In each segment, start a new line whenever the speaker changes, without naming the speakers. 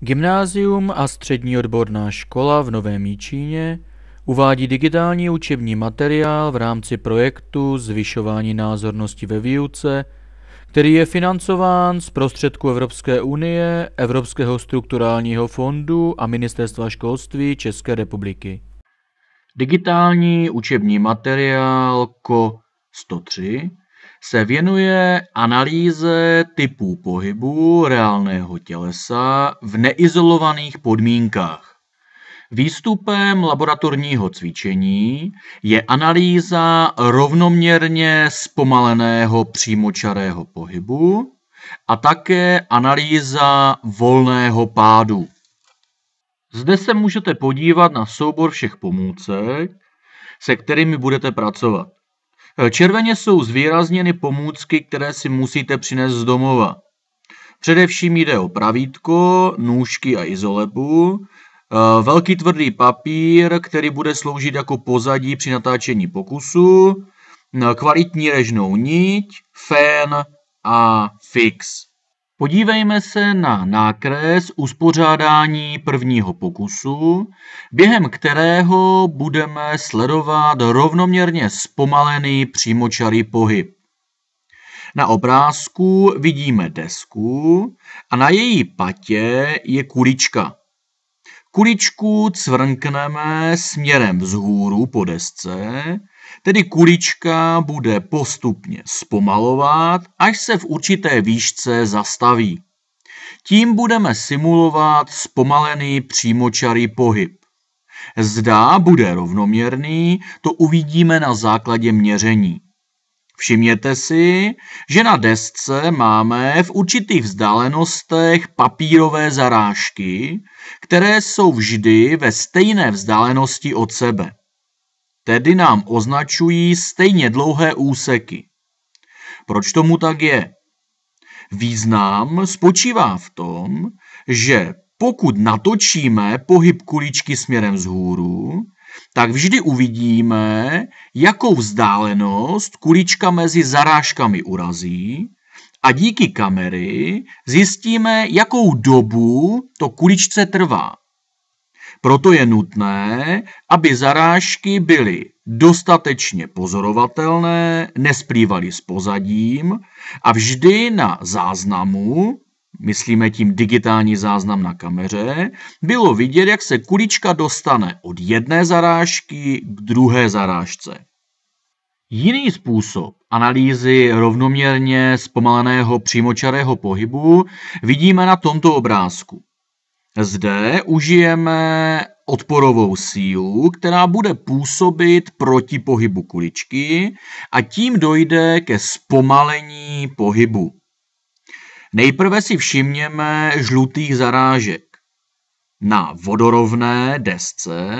Gymnázium a střední odborná škola v Novém Míčíně uvádí digitální učební materiál v rámci projektu Zvyšování názornosti ve výuce, který je financován z prostředků Evropské unie, Evropského strukturálního fondu a Ministerstva školství České republiky. Digitální učební materiál KO 103 se věnuje analýze typů pohybu reálného tělesa v neizolovaných podmínkách. Výstupem laboratorního cvičení je analýza rovnoměrně zpomaleného přímočarého pohybu a také analýza volného pádu. Zde se můžete podívat na soubor všech pomůcek, se kterými budete pracovat. Červeně jsou zvýrazněny pomůcky, které si musíte přinést z domova. Především jde o pravítko, nůžky a izolepu, eh, velký tvrdý papír, který bude sloužit jako pozadí při natáčení pokusu, eh, kvalitní režnou niť, fén a fix. Podívejme se na nákres uspořádání prvního pokusu, během kterého budeme sledovat rovnoměrně zpomalený přímočarý pohyb. Na obrázku vidíme desku a na její patě je kulička. Kuličku cvrnkneme směrem vzhůru po desce Tedy kulička bude postupně zpomalovat, až se v určité výšce zastaví. Tím budeme simulovat zpomalený přímočarý pohyb. Zda bude rovnoměrný, to uvidíme na základě měření. Všimněte si, že na desce máme v určitých vzdálenostech papírové zarážky, které jsou vždy ve stejné vzdálenosti od sebe tedy nám označují stejně dlouhé úseky. Proč tomu tak je? Význam spočívá v tom, že pokud natočíme pohyb kuličky směrem vzhůru, tak vždy uvidíme, jakou vzdálenost kulička mezi zarážkami urazí a díky kamery zjistíme, jakou dobu to kuličce trvá. Proto je nutné, aby zarážky byly dostatečně pozorovatelné, nesprývaly s pozadím a vždy na záznamu, myslíme tím digitální záznam na kameře, bylo vidět, jak se kulička dostane od jedné zarážky k druhé zarážce. Jiný způsob analýzy rovnoměrně zpomaleného přímočarého pohybu vidíme na tomto obrázku. Zde užijeme odporovou sílu, která bude působit proti pohybu kuličky a tím dojde ke zpomalení pohybu. Nejprve si všimněme žlutých zarážek. Na vodorovné desce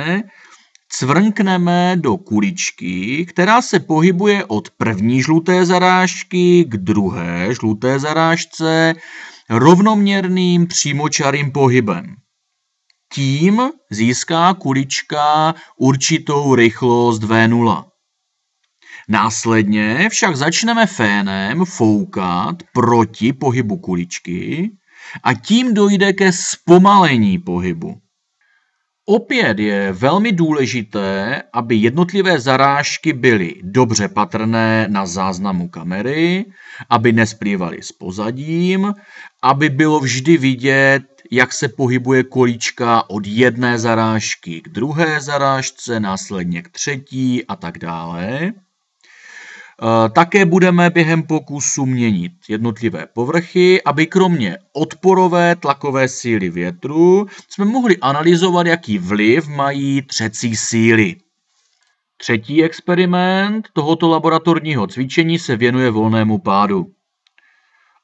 cvrnkneme do kuličky, která se pohybuje od první žluté zarážky k druhé žluté zarážce, rovnoměrným přímočarým pohybem. Tím získá kulička určitou rychlost V0. Následně však začneme fénem foukat proti pohybu kuličky a tím dojde ke zpomalení pohybu. Opět je velmi důležité, aby jednotlivé zarážky byly dobře patrné na záznamu kamery, aby nesplývaly s pozadím, aby bylo vždy vidět, jak se pohybuje kolíčka od jedné zarážky k druhé zarážce, následně k třetí a tak dále. Eh, také budeme během pokusu měnit jednotlivé povrchy, aby kromě odporové tlakové síly větru jsme mohli analyzovat, jaký vliv mají třecí síly. Třetí experiment tohoto laboratorního cvičení se věnuje volnému pádu.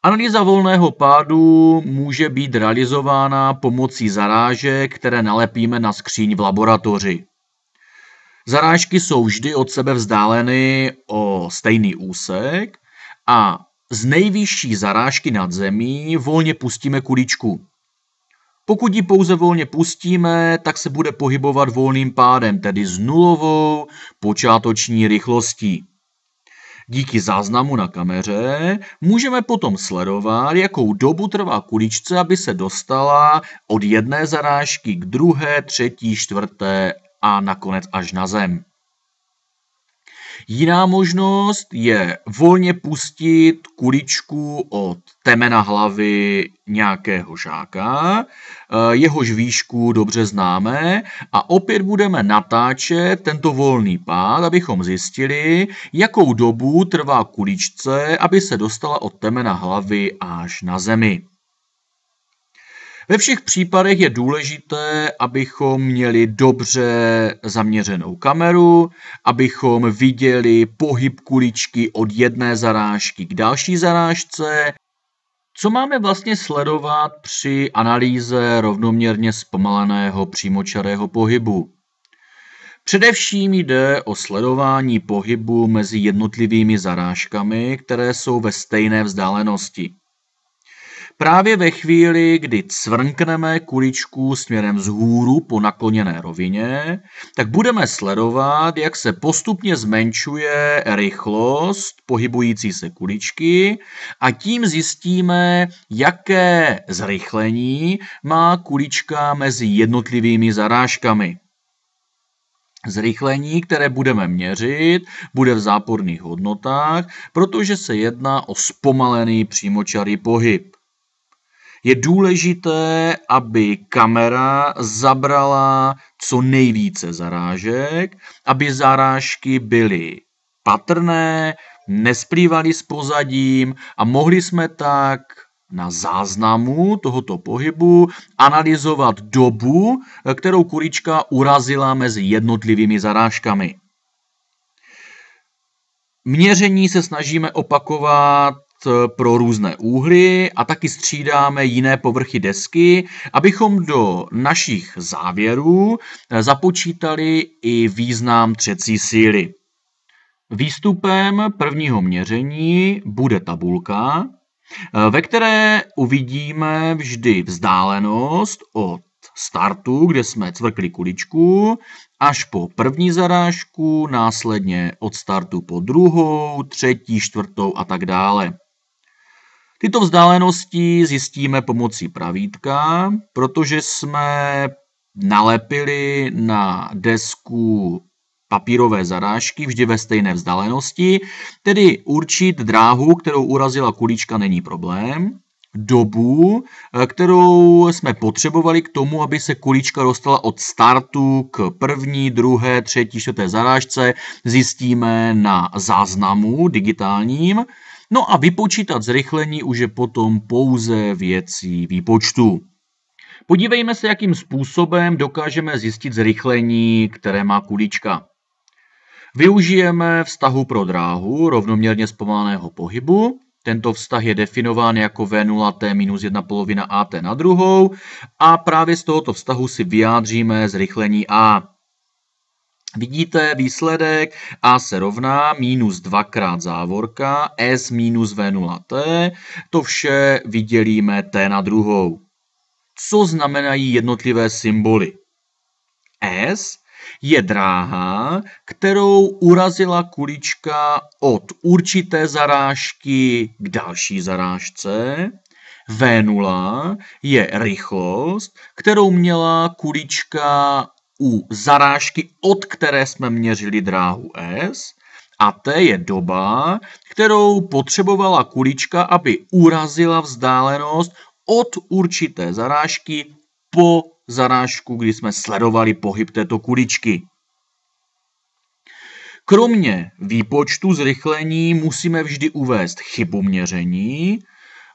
Analýza volného pádu může být realizována pomocí zarážek, které nalepíme na skříň v laboratoři. Zarážky jsou vždy od sebe vzdáleny o stejný úsek a z nejvyšší zarážky nad zemí volně pustíme kuličku. Pokud ji pouze volně pustíme, tak se bude pohybovat volným pádem, tedy s nulovou počátoční rychlostí. Díky záznamu na kameře můžeme potom sledovat, jakou dobu trvá kuličce, aby se dostala od jedné zarážky k druhé, třetí, čtvrté a nakonec až na zem. Jiná možnost je volně pustit kuličku od temena hlavy nějakého žáka, eh, jehož výšku dobře známe a opět budeme natáčet tento volný pád, abychom zjistili, jakou dobu trvá kuličce, aby se dostala od temena hlavy až na zemi. Ve všech případech je důležité, abychom měli dobře zaměřenou kameru, abychom viděli pohyb kuličky od jedné zarážky k další zarážce. Co máme vlastně sledovat při analýze rovnoměrně zpomaleného přímočarého pohybu? Především jde o sledování pohybu mezi jednotlivými zarážkami, které jsou ve stejné vzdálenosti. Právě ve chvíli, kdy cvrnkneme kuličku směrem z hůru po nakloněné rovině, tak budeme sledovat, jak se postupně zmenšuje rychlost pohybující se kuličky a tím zjistíme, jaké zrychlení má kulička mezi jednotlivými zarážkami. Zrychlení, které budeme měřit, bude v záporných hodnotách, protože se jedná o zpomalený přímočarý pohyb je důležité, aby kamera zabrala co nejvíce zarážek, aby zarážky byly patrné, nesplývaly s pozadím a mohli jsme tak na záznamu tohoto pohybu analyzovat dobu, kterou kurička urazila mezi jednotlivými zarážkami. Měření se snažíme opakovat Eh, pro různé úhly a taky střídáme jiné povrchy desky, abychom do našich závěrů eh, započítali i význam třecí síly. Výstupem prvního měření bude tabulka, eh, ve které uvidíme vždy vzdálenost od startu, kde jsme cvrkli kuličku, až po první zarážku, následně od startu po druhou, třetí, čtvrtou a tak dále. Tyto vzdálenosti zjistíme pomocí pravítka, protože jsme nalepili na desku papírové zarážky vždy ve stejné vzdálenosti, tedy určit dráhu, kterou urazila kulička, není problém, dobu, eh, kterou jsme potřebovali k tomu, aby se kulička dostala od startu k první, druhé, třetí, čtvrté zarážce, zjistíme na záznamu digitálním, No a vypočítat zrychlení už je potom pouze věcí výpočtu. Podívejme se, jakým způsobem dokážeme zjistit zrychlení, které má kulička. Využijeme vztahu pro dráhu rovnoměrně zpomaleného pohybu. Tento vztah je definován jako V0t minus 1 polovina AT na druhou a právě z tohoto vztahu si vyjádříme zrychlení A. Vidíte výsledek A se rovná minus dvakrát závorka S minus V0T. To vše vydělíme T na druhou. Co znamenají jednotlivé symboly? S je dráha, kterou urazila kulička od určité zarážky k další zarážce. V0 je rychlost, kterou měla kulička u zarážky, od které jsme měřili dráhu S, a T je doba, kterou potřebovala kulička, aby urazila vzdálenost od určité zarážky po zarážku, kdy jsme sledovali pohyb této kuličky. Kromě výpočtu zrychlení musíme vždy uvést chybu měření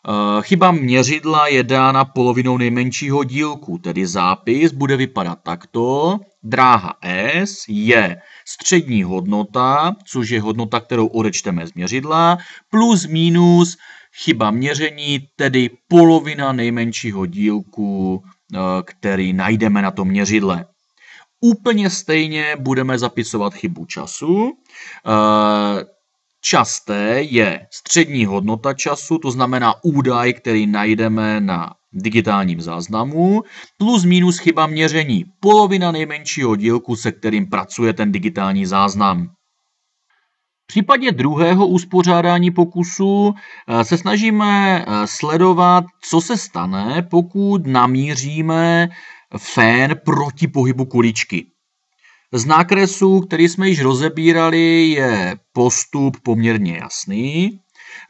Eh, chyba měřidla je dána polovinou nejmenšího dílku, tedy zápis bude vypadat takto. Dráha S je střední hodnota, což je hodnota, kterou odečteme z měřidla, plus minus chyba měření, tedy polovina nejmenšího dílku, eh, který najdeme na tom měřidle. Úplně stejně budeme zapisovat chybu času. Eh, časté je střední hodnota času, to znamená údaj, který najdeme na digitálním záznamu, plus minus chyba měření, polovina nejmenšího dílku, se kterým pracuje ten digitální záznam. V případě druhého uspořádání pokusu eh, se snažíme eh, sledovat, co se stane, pokud namíříme fén proti pohybu kuličky. Z nákresu, který jsme již rozebírali, je postup poměrně jasný.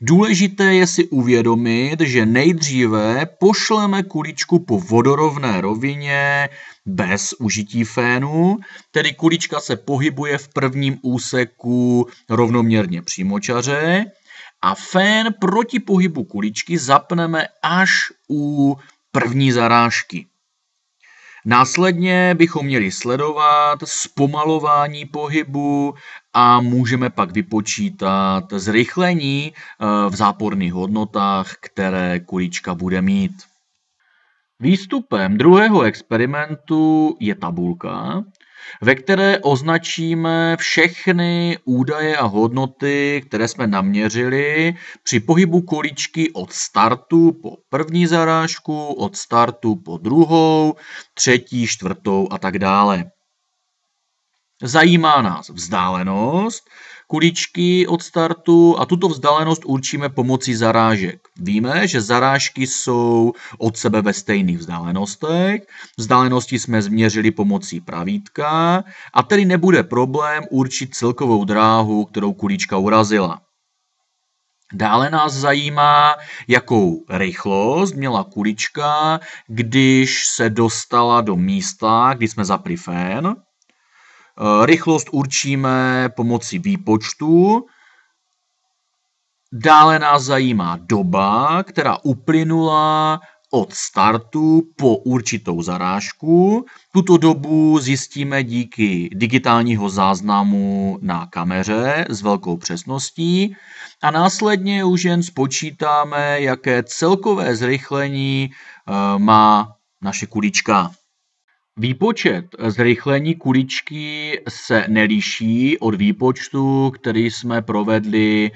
Důležité je si uvědomit, že nejdříve pošleme kuličku po vodorovné rovině bez užití fénu, tedy kulička se pohybuje v prvním úseku rovnoměrně přímočaře a fén proti pohybu kuličky zapneme až u první zarážky. Následně bychom měli sledovat zpomalování pohybu a můžeme pak vypočítat zrychlení eh, v záporných hodnotách, které kulička bude mít. Výstupem druhého experimentu je tabulka, ve které označíme všechny údaje a hodnoty, které jsme naměřili při pohybu količky od startu po první zarážku, od startu po druhou, třetí, čtvrtou a tak dále. Zajímá nás vzdálenost, kuličky od startu a tuto vzdálenost určíme pomocí zarážek. Víme, že zarážky jsou od sebe ve stejných vzdálenostech. Vzdálenosti jsme změřili pomocí pravítka a tedy nebude problém určit celkovou dráhu, kterou kulička urazila. Dále nás zajímá, jakou rychlost měla kulička, když se dostala do místa, kdy jsme zapli fén. Eh, rychlost určíme pomocí výpočtu. Dále nás zajímá doba, která uplynula od startu po určitou zarážku. Tuto dobu zjistíme díky digitálního záznamu na kameře s velkou přesností a následně už jen spočítáme, jaké celkové zrychlení eh, má naše kulička. Výpočet zrychlení kuličky se nelíší od výpočtu, který jsme provedli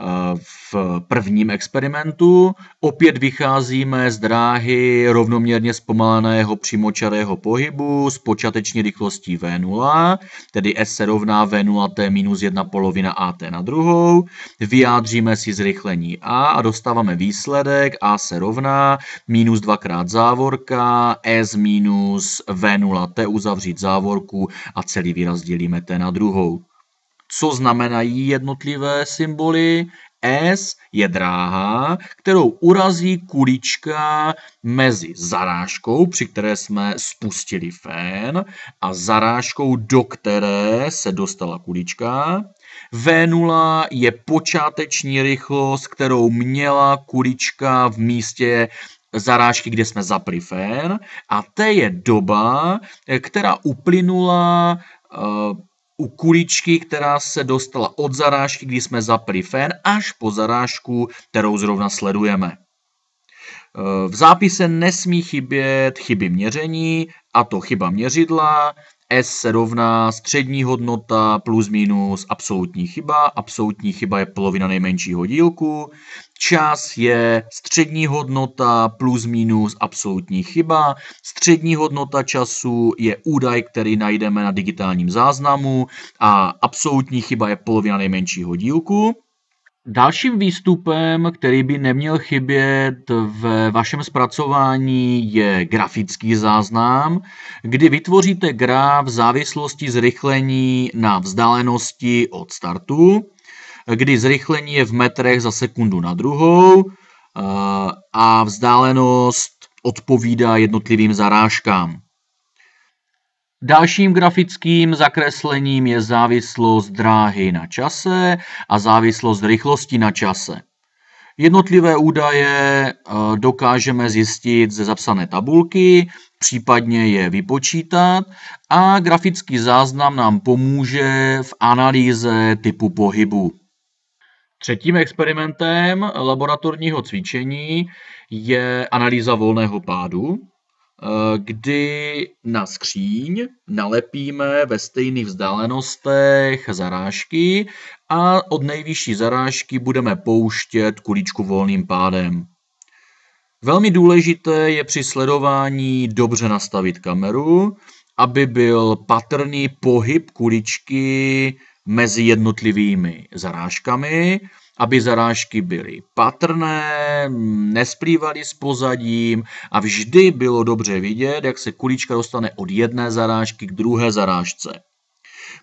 Eh, v prvním experimentu. Opět vycházíme z dráhy rovnoměrně zpomaleného přímočarého pohybu s počáteční rychlostí V0, tedy S se rovná V0t minus 1 polovina AT na druhou. Vyjádříme si zrychlení A a dostáváme výsledek A se rovná minus krát závorka S minus V0t uzavřít závorku a celý výraz dělíme T na druhou co znamenají jednotlivé symboly. S je dráha, kterou urazí kulička mezi zarážkou, při které jsme spustili fén, a zarážkou, do které se dostala kulička. V0 je počáteční rychlost, kterou měla kulička v místě zarážky, kde jsme zapli fén. A T je doba, která uplynula eh, u kuličky, která se dostala od zarážky, kdy jsme zapli fén, až po zarážku, kterou zrovna sledujeme. E, v zápise nesmí chybět chyby měření, a to chyba měřidla, s se rovná střední hodnota plus minus absolutní chyba. Absolutní chyba je polovina nejmenšího dílku. Čas je střední hodnota plus minus absolutní chyba. Střední hodnota času je údaj, který najdeme na digitálním záznamu a absolutní chyba je polovina nejmenšího dílku. Dalším výstupem, který by neměl chybět ve vašem zpracování, je grafický záznam, kdy vytvoříte graf závislosti zrychlení na vzdálenosti od startu, kdy zrychlení je v metrech za sekundu na druhou eh, a vzdálenost odpovídá jednotlivým zarážkám. Dalším grafickým zakreslením je závislost dráhy na čase a závislost rychlosti na čase. Jednotlivé údaje eh, dokážeme zjistit ze zapsané tabulky, případně je vypočítat a grafický záznam nám pomůže v analýze typu pohybu. Třetím experimentem laboratorního cvičení je analýza volného pádu. Eh, kdy na skříň nalepíme ve stejných vzdálenostech zarážky a od nejvyšší zarážky budeme pouštět kuličku volným pádem. Velmi důležité je při sledování dobře nastavit kameru, aby byl patrný pohyb kuličky mezi jednotlivými zarážkami aby zarážky byly patrné, nesplývaly s pozadím a vždy bylo dobře vidět, jak se kulička dostane od jedné zarážky k druhé zarážce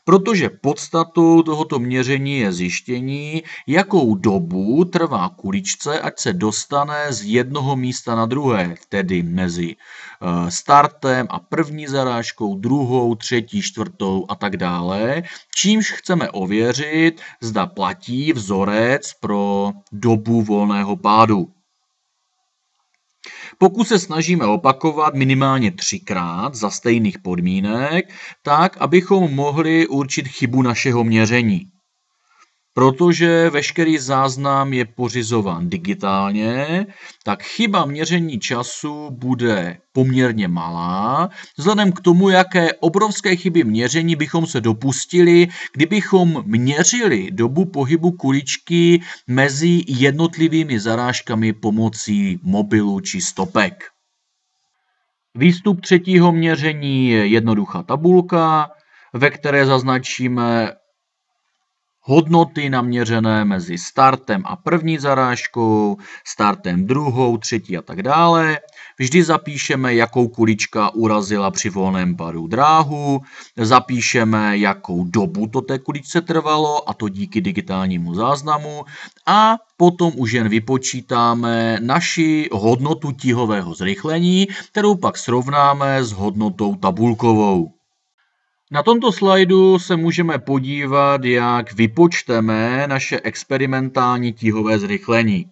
protože podstatou tohoto měření je zjištění, jakou dobu trvá kuličce, ať se dostane z jednoho místa na druhé, tedy mezi eh, startem a první zarážkou, druhou, třetí, čtvrtou a tak dále, čímž chceme ověřit, zda platí vzorec pro dobu volného pádu. Pokud se snažíme opakovat minimálně třikrát za stejných podmínek, tak abychom mohli určit chybu našeho měření. Protože veškerý záznam je pořizován digitálně, tak chyba měření času bude poměrně malá, vzhledem k tomu, jaké obrovské chyby měření bychom se dopustili, kdybychom měřili dobu pohybu kuličky mezi jednotlivými zarážkami pomocí mobilu či stopek. Výstup třetího měření je jednoduchá tabulka, ve které zaznačíme hodnoty naměřené mezi startem a první zarážkou, startem druhou, třetí a tak dále. Vždy zapíšeme, jakou kulička urazila při volném padu dráhu, zapíšeme, jakou dobu to té kuličce trvalo, a to díky digitálnímu záznamu, a potom už jen vypočítáme naši hodnotu tíhového zrychlení, kterou pak srovnáme s hodnotou tabulkovou. Na tomto slajdu se můžeme podívat, jak vypočteme naše experimentální tíhové zrychlení.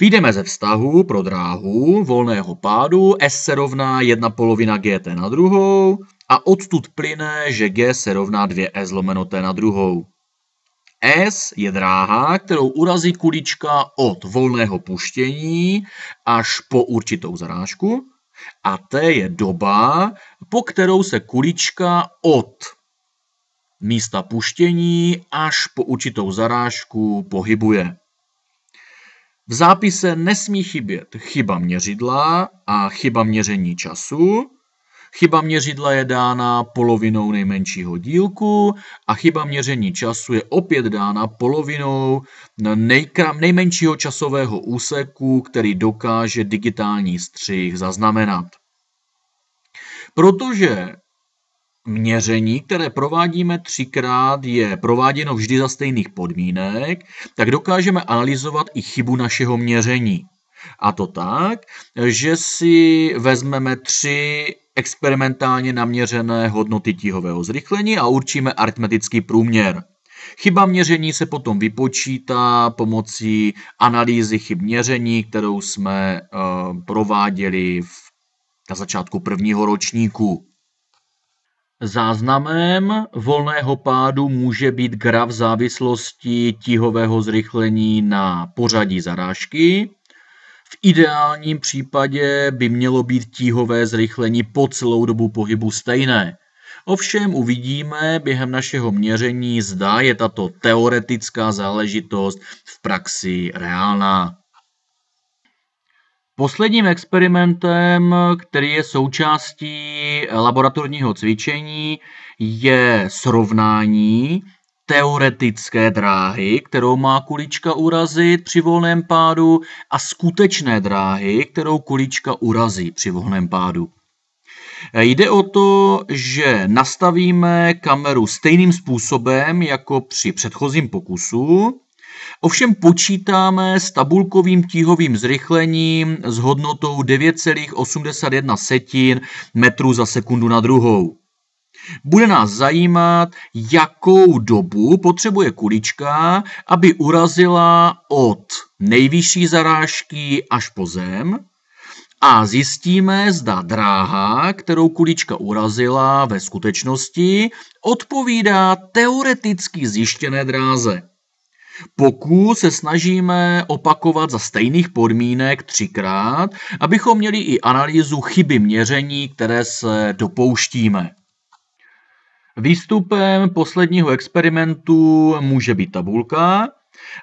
Výjdeme ze vztahu pro dráhu volného pádu, S se rovná 1 polovina GT na druhou a odtud plyne, že G se rovná 2S lomeno T na druhou. S je dráha, kterou urazí kulička od volného puštění až po určitou zarážku a to je doba, po kterou se kulička od místa puštění až po určitou zarážku pohybuje. V zápise nesmí chybět chyba měřidla a chyba měření času Chyba měřidla je dána polovinou nejmenšího dílku a chyba měření času je opět dána polovinou nejkram, nejmenšího časového úseku, který dokáže digitální střih zaznamenat. Protože měření, které provádíme třikrát, je prováděno vždy za stejných podmínek, tak dokážeme analyzovat i chybu našeho měření. A to tak, že si vezmeme tři experimentálně naměřené hodnoty tíhového zrychlení a určíme aritmetický průměr. Chyba měření se potom vypočítá pomocí analýzy chyb měření, kterou jsme eh, prováděli v, na začátku prvního ročníku. Záznamem volného pádu může být graf závislosti tíhového zrychlení na pořadí zarážky, v ideálním případě by mělo být tíhové zrychlení po celou dobu pohybu stejné. Ovšem uvidíme během našeho měření, zda je tato teoretická záležitost v praxi reálná. Posledním experimentem, který je součástí laboratorního cvičení, je srovnání teoretické dráhy, kterou má kulička urazit při volném pádu, a skutečné dráhy, kterou kulička urazí při volném pádu. Jde o to, že nastavíme kameru stejným způsobem jako při předchozím pokusu, ovšem počítáme s tabulkovým tíhovým zrychlením s hodnotou 9,81 metru za sekundu na druhou. Bude nás zajímat, jakou dobu potřebuje kulička, aby urazila od nejvyšší zarážky až po zem, a zjistíme, zda dráha, kterou kulička urazila ve skutečnosti, odpovídá teoreticky zjištěné dráze. Pokud se snažíme opakovat za stejných podmínek třikrát, abychom měli i analýzu chyby měření, které se dopouštíme. Výstupem posledního experimentu může být tabulka,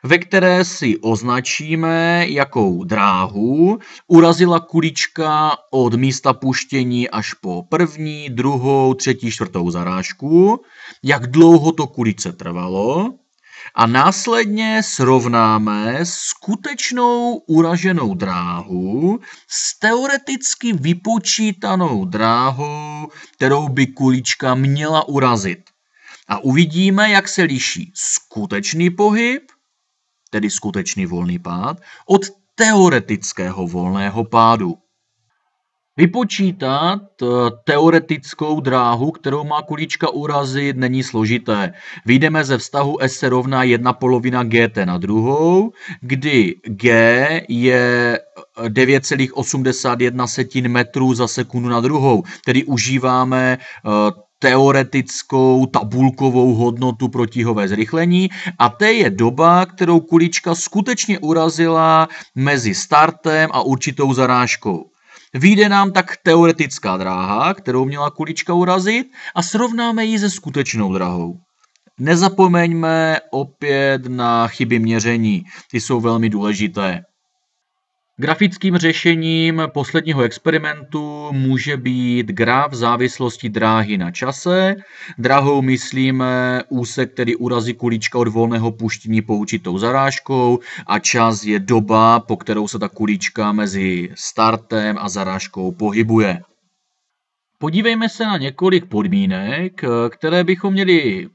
ve které si označíme, jakou dráhu urazila kulička od místa puštění až po první, druhou, třetí, čtvrtou zarážku, jak dlouho to kulice trvalo a následně srovnáme skutečnou uraženou dráhu s teoreticky vypočítanou dráhou, kterou by kulička měla urazit. A uvidíme, jak se liší skutečný pohyb, tedy skutečný volný pád, od teoretického volného pádu. Vypočítat eh, teoretickou dráhu, kterou má kulička urazit, není složité. Výjdeme ze vztahu S se rovná 1 polovina GT na druhou, kdy G je 9,81 eh, metrů za sekundu na druhou. Tedy užíváme eh, teoretickou tabulkovou hodnotu protihové zrychlení a to je doba, kterou kulička skutečně urazila mezi startem a určitou zarážkou. Výjde nám tak teoretická dráha, kterou měla kulička urazit a srovnáme ji se skutečnou drahou. Nezapomeňme opět na chyby měření, ty jsou velmi důležité. Grafickým řešením posledního experimentu může být graf závislosti dráhy na čase. Drahou myslíme úsek, který urazí kulička od volného puštění po určitou zarážkou a čas je doba, po kterou se ta kulička mezi startem a zarážkou pohybuje. Podívejme se na několik podmínek, které bychom měli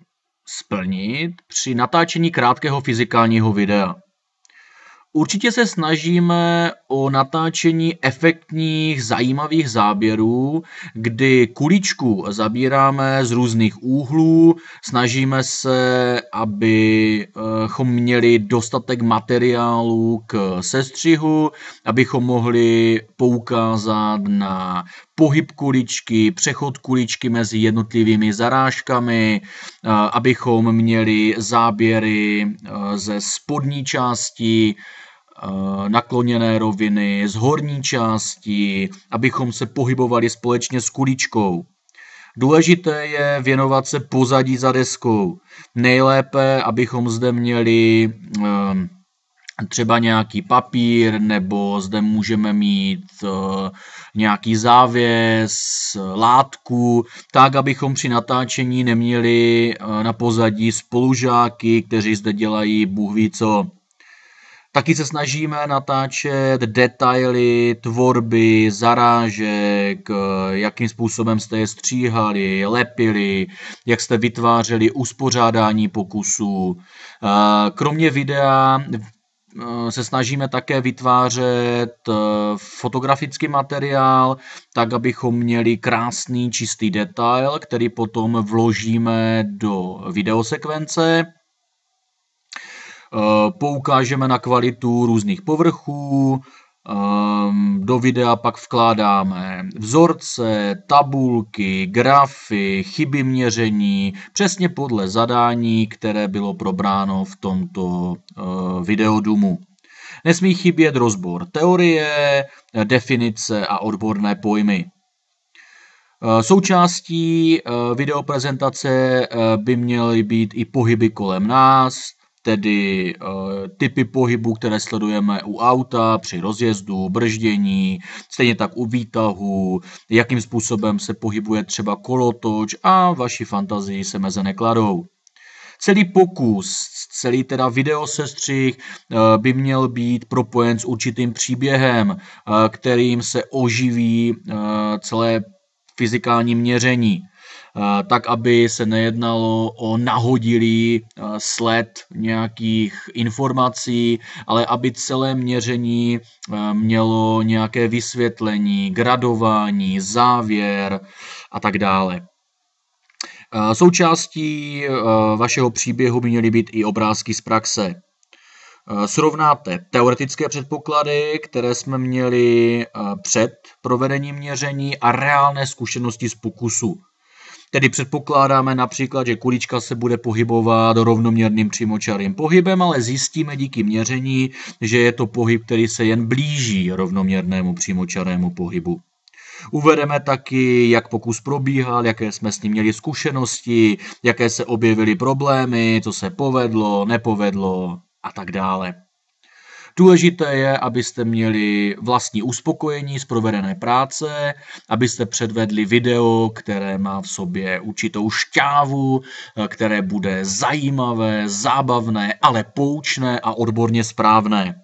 splnit při natáčení krátkého fyzikálního videa. Určitě se snažíme o natáčení efektních, zajímavých záběrů, kdy kuličku zabíráme z různých úhlů, snažíme se, abychom měli dostatek materiálu k sestřihu, abychom mohli poukázat na pohyb kuličky, přechod kuličky mezi jednotlivými zarážkami, eh, abychom měli záběry eh, ze spodní části, Eh, nakloněné roviny, z horní části, abychom se pohybovali společně s kuličkou. Důležité je věnovat se pozadí za deskou. Nejlépe, abychom zde měli eh, třeba nějaký papír, nebo zde můžeme mít eh, nějaký závěs, látku, tak, abychom při natáčení neměli na pozadí spolužáky, kteří zde dělají bůh ví co. Taky se snažíme natáčet detaily tvorby, zarážek, eh, jakým způsobem jste je stříhali, lepili, jak jste vytvářeli uspořádání pokusů. Eh, kromě videa eh, se snažíme také vytvářet fotografický materiál, tak abychom měli krásný, čistý detail, který potom vložíme do videosekvence. Eh, poukážeme na kvalitu různých povrchů, ehm, do videa pak vkládáme vzorce, tabulky, grafy, chyby měření, přesně podle zadání, které bylo probráno v tomto eh, videodumu. Nesmí chybět rozbor teorie, definice a odborné pojmy. Eh, součástí videoprezentace by měly být i pohyby kolem nás, tedy eh, typy pohybu, které sledujeme u auta, při rozjezdu, brždění, stejně tak u výtahu, jakým způsobem se pohybuje třeba kolotoč a vaší fantazii se meze nekladou. Celý pokus, celý teda videosestřih eh, by měl být propojen s určitým příběhem, eh, kterým se oživí celé fyzikální měření. Eh, tak aby se nejednalo o nahodilý eh, sled nějakých informací, ale aby celé měření eh, mělo nějaké vysvětlení, gradování, závěr a tak dále. Součástí vašeho příběhu by měly být i obrázky z praxe. Srovnáte teoretické předpoklady, které jsme měli před provedením měření a reálné zkušenosti z pokusu. Tedy předpokládáme například, že kulička se bude pohybovat rovnoměrným přímočarým pohybem, ale zjistíme díky měření, že je to pohyb, který se jen blíží rovnoměrnému přímočarému pohybu. Uvedeme taky, jak pokus probíhal, jaké jsme s ním měli zkušenosti, jaké se objevily problémy, co se povedlo, nepovedlo a tak dále. Důležité je, abyste měli vlastní uspokojení z provedené práce, abyste předvedli video, které má v sobě určitou šťávu, eh, které bude zajímavé, zábavné, ale poučné a odborně správné.